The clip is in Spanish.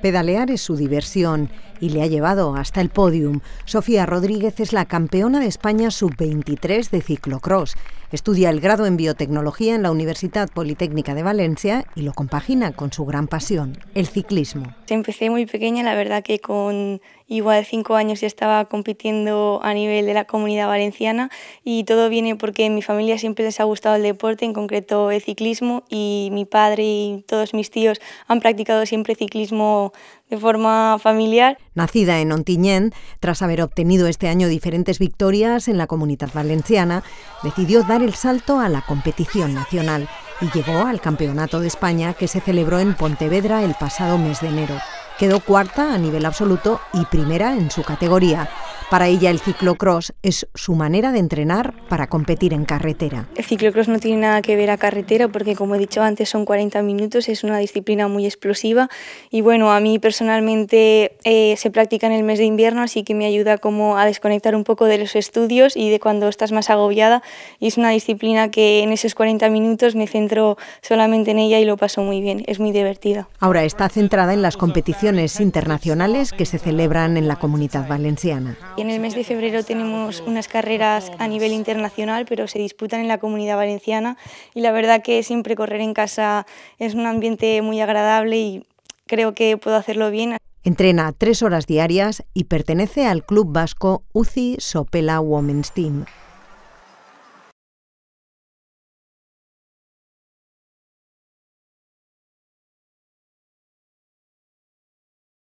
Pedalear es su diversión y le ha llevado hasta el podium. Sofía Rodríguez es la campeona de España sub-23 de ciclocross Estudia el grado en biotecnología en la Universidad Politécnica de Valencia y lo compagina con su gran pasión, el ciclismo. Empecé muy pequeña, la verdad que con igual de cinco años ya estaba compitiendo a nivel de la comunidad valenciana y todo viene porque mi familia siempre les ha gustado el deporte, en concreto el ciclismo y mi padre y todos mis tíos han practicado siempre ciclismo de forma familiar. Nacida en Ontiñén... tras haber obtenido este año diferentes victorias en la comunidad valenciana, decidió dar el salto a la competición nacional y llegó al Campeonato de España que se celebró en Pontevedra el pasado mes de enero. Quedó cuarta a nivel absoluto y primera en su categoría para ella el ciclocross es su manera de entrenar para competir en carretera. El ciclocross no tiene nada que ver a carretera porque como he dicho antes son 40 minutos, es una disciplina muy explosiva y bueno, a mí personalmente eh, se practica en el mes de invierno así que me ayuda como a desconectar un poco de los estudios y de cuando estás más agobiada y es una disciplina que en esos 40 minutos me centro solamente en ella y lo paso muy bien, es muy divertida. Ahora está centrada en las competiciones internacionales que se celebran en la comunidad valenciana. En el mes de febrero tenemos unas carreras a nivel internacional, pero se disputan en la comunidad valenciana y la verdad que siempre correr en casa es un ambiente muy agradable y creo que puedo hacerlo bien. Entrena tres horas diarias y pertenece al club vasco UCI Sopela Women's Team.